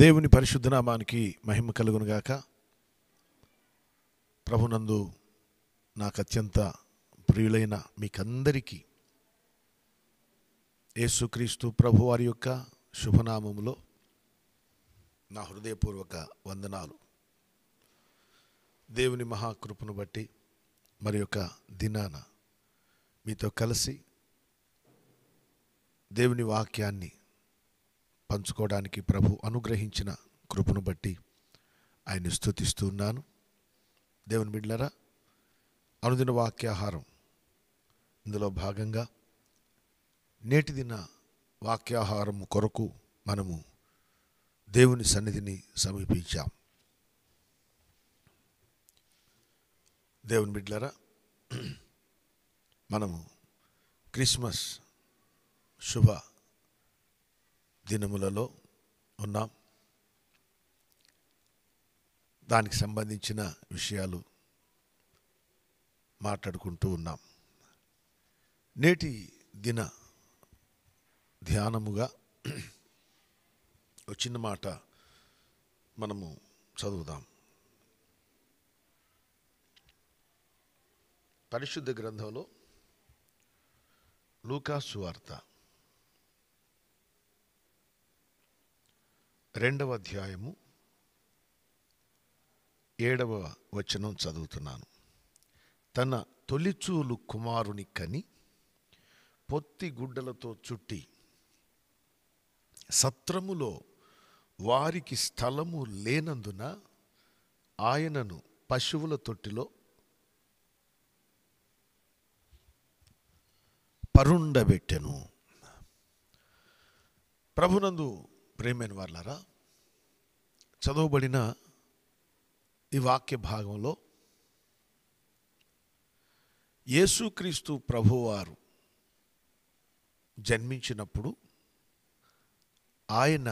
దేవుని పరిశుద్ధనామానికి మహిమ కలుగునుగాక ప్రభునందు నాకు అత్యంత ప్రియులైన మీకందరికీ యేసుక్రీస్తు ప్రభు వారి యొక్క శుభనామములో నా హృదయపూర్వక వందనాలు దేవుని మహాకృపను బట్టి మరి యొక్క దినాన మీతో కలిసి దేవుని వాక్యాన్ని పంచుకోవడానికి ప్రభు అనుగ్రహించిన కృపను బట్టి ఆయన్ని ఉన్నాను దేవుని బిడ్లరా అనుదిన వాక్యాహారం ఇందులో భాగంగా నేటి దిన వాక్యాహారం కొరకు మనము దేవుని సన్నిధిని సమీపించాం దేవుని బిడ్లరా మనము క్రిస్మస్ శుభ దినములలో ఉన్నాం దానికి సంబంధించిన విషయాలు మాట్లాడుకుంటూ ఉన్నాం నేటి దిన ధ్యానముగా వచ్చిన మాట మనము చదువుదాం పరిశుద్ధ గ్రంథంలో లూకాసు వార్త రెండవ అధ్యాయము ఏడవ వచనం చదువుతున్నాను తన తొలిచూలు కుమారుని కని పొత్తి గుడ్డలతో చుట్టి సత్రములో వారికి స్థలము లేనందున ఆయనను పశువుల తొట్టిలో పరుండబెట్టెను ప్రభునందు ప్రేమైన వాళ్ళారా చదవబడిన ఈ వాక్య భాగంలో యేసుక్రీస్తు ప్రభువారు జన్మించినప్పుడు ఆయన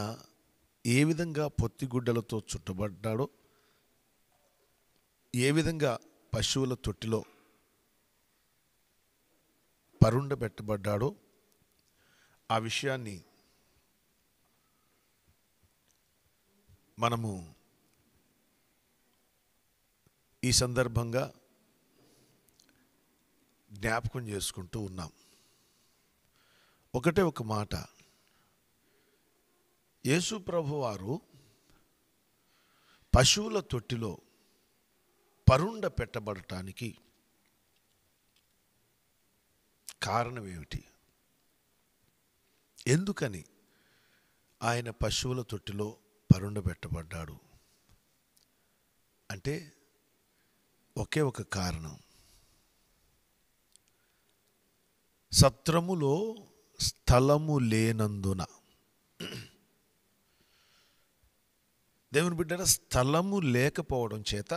ఏ విధంగా పొత్తిగుడ్డలతో చుట్టబడ్డాడో ఏ విధంగా పశువుల తొట్టిలో పరుండబెట్టబడ్డాడో ఆ విషయాన్ని మనము ఈ సందర్భంగా జ్ఞాపకం చేసుకుంటూ ఉన్నాం ఒకటే ఒక మాట యేసు ప్రభు వారు పశువుల తొట్టిలో పరుండ పెట్టబడటానికి కారణం ఏమిటి ఎందుకని ఆయన పశువుల తొట్టిలో పరుండబెట్టబడ్డాడు అంటే ఒకే ఒక కారణం సత్రములో స్థలము లేనందున దేవుని బిడ్డ స్థలము లేకపోవడం చేత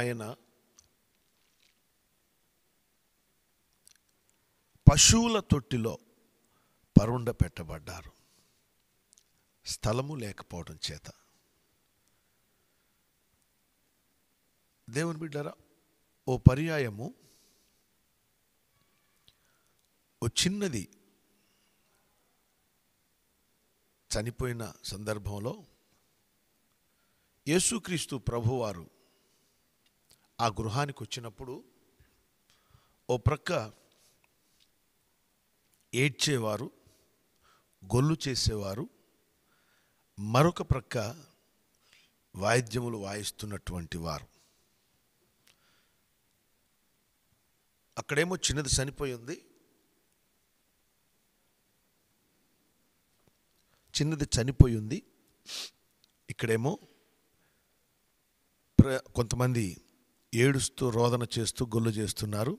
ఆయన పశువుల తొట్టిలో పరుండ పెట్టబడ్డారు స్థలము లేకపోవడం చేత దేవుని బిడ్డరా ఓ పర్యాయము ఓ చిన్నది చనిపోయిన సందర్భంలో యేసుక్రీస్తు ప్రభువారు ఆ గృహానికి వచ్చినప్పుడు ఓ ప్రక్క ఏడ్చేవారు గొల్లు చేసేవారు మరొక ప్రక్క వాయిద్యములు వాయిస్తున్నటువంటి వారు అక్కడేమో చిన్నది చనిపోయి ఉంది చిన్నది చనిపోయి ఉంది ఇక్కడేమో ప్ర కొంతమంది ఏడుస్తూ రోదన చేస్తూ గొల్లు చేస్తున్నారు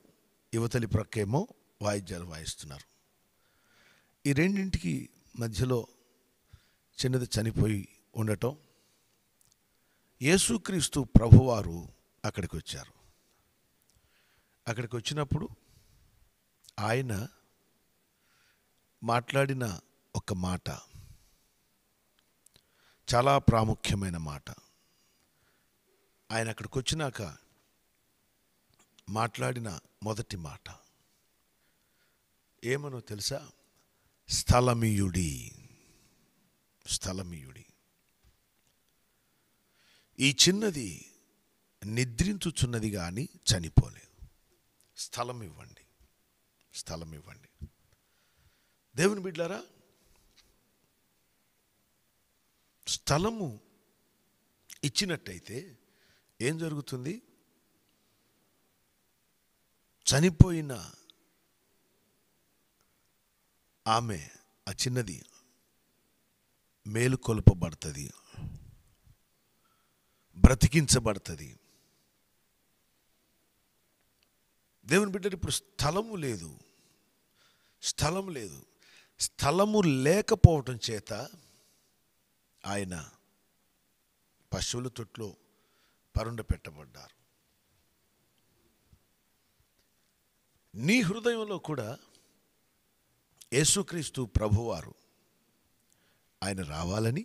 యువతలి ప్రక్కేమో వాయిద్యాలు వాయిస్తున్నారు ఈ రెండింటికి మధ్యలో చిన్నది చనిపోయి ఉండటం యేసుక్రీస్తు ప్రభువారు అక్కడికి వచ్చారు అక్కడికి వచ్చినప్పుడు ఆయన మాట్లాడిన ఒక మాట చాలా ప్రాముఖ్యమైన మాట ఆయన అక్కడికి వచ్చినాక మాట్లాడిన మొదటి మాట ఏమనో తెలుసా స్థలమీయుడి స్థలమీయుడి ఈ చిన్నది నిద్రించుచున్నది కానీ చనిపోలేదు స్థలం ఇవ్వండి స్థలం ఇవ్వండి దేవుని బిడ్డారా స్థలము ఇచ్చినట్టయితే ఏం జరుగుతుంది చనిపోయిన ఆమె ఆ చిన్నది మేలుకొల్పబడుతుంది బ్రతికించబడుతుంది దేవుని బిడ్డ ఇప్పుడు స్థలము లేదు స్థలం లేదు స్థలము లేకపోవటం చేత ఆయన పశువుల తొట్లో పరుండ పెట్టబడ్డారు నీ హృదయంలో కూడా యేసుక్రీస్తు ప్రభువారు ఆయన రావాలని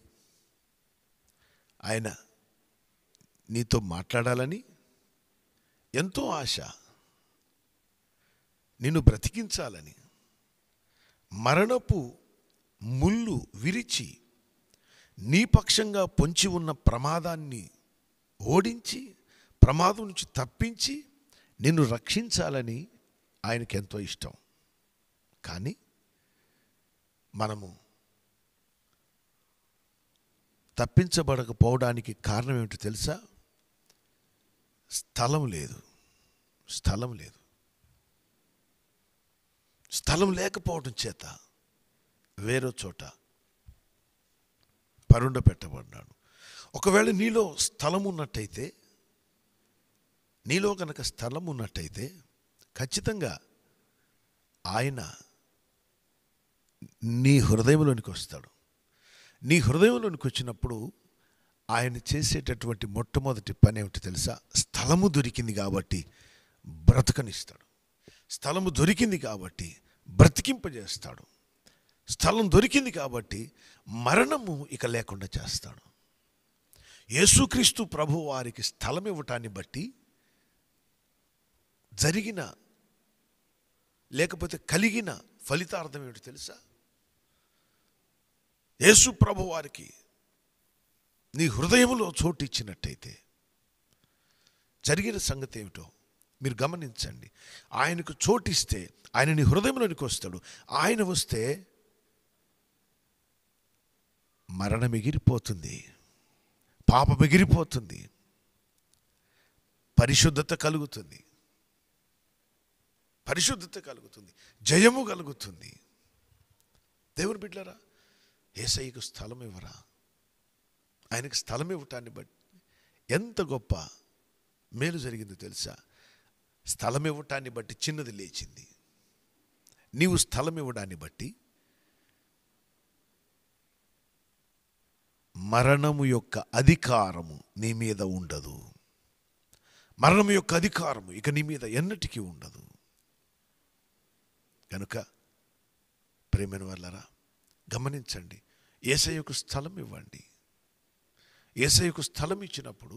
ఆయన నీతో మాట్లాడాలని ఎంతో ఆశ నిన్ను బ్రతికించాలని మరణపు ముళ్ళు విరిచి నీ పక్షంగా పొంచి ఉన్న ప్రమాదాన్ని ఓడించి ప్రమాదం నుంచి తప్పించి నిన్ను రక్షించాలని ఆయనకెంతో ఇష్టం కానీ మనము తప్పించబడకపోవడానికి కారణం ఏమిటో తెలుసా స్థలం లేదు స్థలం లేదు స్థలం లేకపోవడం చేత వేరే చోట పరుండ పెట్టబడ్డాడు ఒకవేళ నీలో స్థలం ఉన్నట్టయితే నీలో కనుక స్థలం ఉన్నట్టయితే ఖచ్చితంగా ఆయన నీ హృదయంలోనికి వస్తాడు నీ హృదయంలోనికి వచ్చినప్పుడు ఆయన చేసేటటువంటి మొట్టమొదటి పని ఏమిటి తెలుసా స్థలము దొరికింది కాబట్టి బ్రతకనిస్తాడు స్థలము దొరికింది కాబట్టి బ్రతికింపజేస్తాడు స్థలం దొరికింది కాబట్టి మరణము ఇక లేకుండా చేస్తాడు యేసుక్రీస్తు ప్రభు వారికి స్థలం ఇవ్వటాన్ని బట్టి జరిగిన లేకపోతే కలిగిన ఫలితార్థం ఏమిటి తెలుసా యేసు ప్రభు వారికి నీ హృదయంలో చోటిచ్చినట్టయితే జరిగిన సంగతి ఏమిటో మీరు గమనించండి ఆయనకు చోటిస్తే ఆయన నీ హృదయంలోనికి వస్తాడు ఆయన వస్తే మరణ మిగిరిపోతుంది పాపం మిగిరిపోతుంది పరిశుద్ధత కలుగుతుంది పరిశుద్ధత కలుగుతుంది జయము కలుగుతుంది దేవుని బిడ్డరా ఏసైకు స్థలం ఇవ్వరా ఆయనకు స్థలం ఇవ్వటాన్ని బట్టి ఎంత గొప్ప మేలు జరిగిందో తెలుసా స్థలం ఇవ్వటాన్ని బట్టి చిన్నది లేచింది నీవు స్థలం ఇవ్వడాన్ని బట్టి మరణము యొక్క అధికారము నీ మీద ఉండదు మరణము యొక్క అధికారము ఇక నీ మీద ఎన్నటికీ ఉండదు కనుక ప్రేమైన వాళ్ళరా గమనించండి ఏసయ్యకు స్థలం ఇవ్వండి ఏసయ్యకు స్థలం ఇచ్చినప్పుడు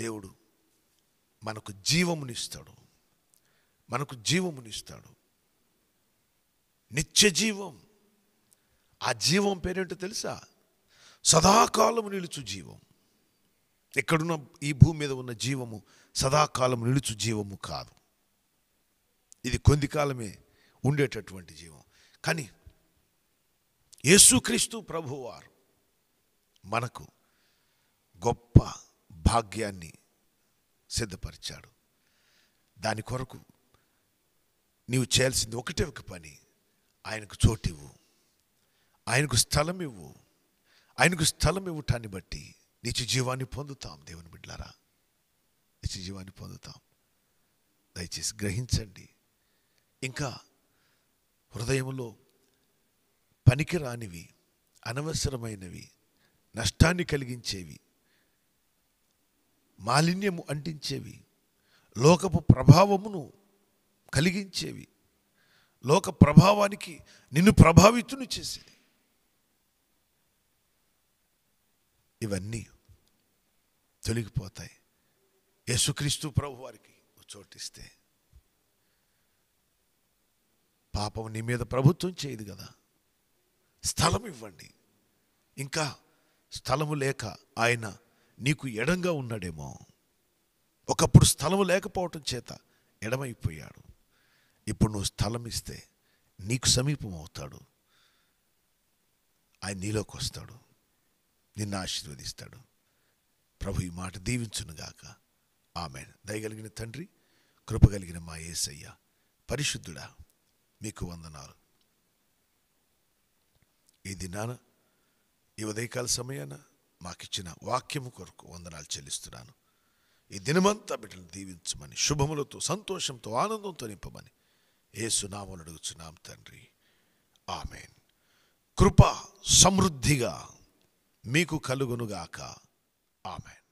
దేవుడు మనకు జీవమునిస్తాడు మనకు జీవమునిస్తాడు నిత్య జీవం ఆ జీవం పేరేంటో తెలుసా సదాకాలం నిలుచు జీవం ఎక్కడున్న ఈ భూమి మీద ఉన్న జీవము సదాకాలం నిలుచు జీవము కాదు ఇది కొద్ది కాలమే ఉండేటటువంటి జీవం కానీ యేసుక్రీస్తు ప్రభువారు మనకు గొప్ప భాగ్యాన్ని సిద్ధపరిచాడు దాని కొరకు నీవు చేయాల్సింది ఒకటే ఒక పని ఆయనకు చోటివ్వు ఆయనకు స్థలం ఇవ్వు ఆయనకు స్థలం ఇవ్వటాన్ని బట్టి నిత్య జీవాన్ని పొందుతాం దేవుని బిడ్డలారా నిత్య జీవాన్ని పొందుతాం దయచేసి గ్రహించండి ఇంకా హృదయంలో పనికిరానివి అనవసరమైనవి నష్టాన్ని కలిగించేవి మాలిన్యము అంటించేవి లోకపు ప్రభావమును కలిగించేవి లోక ప్రభావానికి నిన్ను ప్రభావితును చేసేది ఇవన్నీ తొలగిపోతాయి యేసుక్రీస్తు ప్రభు వారికి చోటిస్తే పాపం నీ మీద ప్రభుత్వం చేయదు కదా స్థలం ఇవ్వండి ఇంకా స్థలము లేక ఆయన నీకు ఎడంగా ఉన్నాడేమో ఒకప్పుడు స్థలము లేకపోవటం చేత ఎడమైపోయాడు ఇప్పుడు నువ్వు స్థలం ఇస్తే నీకు సమీపం అవుతాడు ఆయన నీలోకి వస్తాడు నిన్ను ఆశీర్వదిస్తాడు ప్రభు ఈ మాట దీవించునుగాక ఆమె దయగలిగిన తండ్రి కృపగలిగిన మా ఏసయ్య పరిశుద్ధుడా మీకు వందనాలు ఈ దినాన ఈ ఉదయకాల సమయాన మాకిచ్చిన వాక్యము కొరకు వందనాలు చెల్లిస్తున్నాను ఈ దినమంతా బిడ్డలు దీవించమని శుభములతో సంతోషంతో ఆనందంతో నింపమని ఏ సునామలు అడుగుచున్నాం తండ్రి ఆమెన్ కృప సమృద్ధిగా మీకు కలుగునుగాక ఆమెన్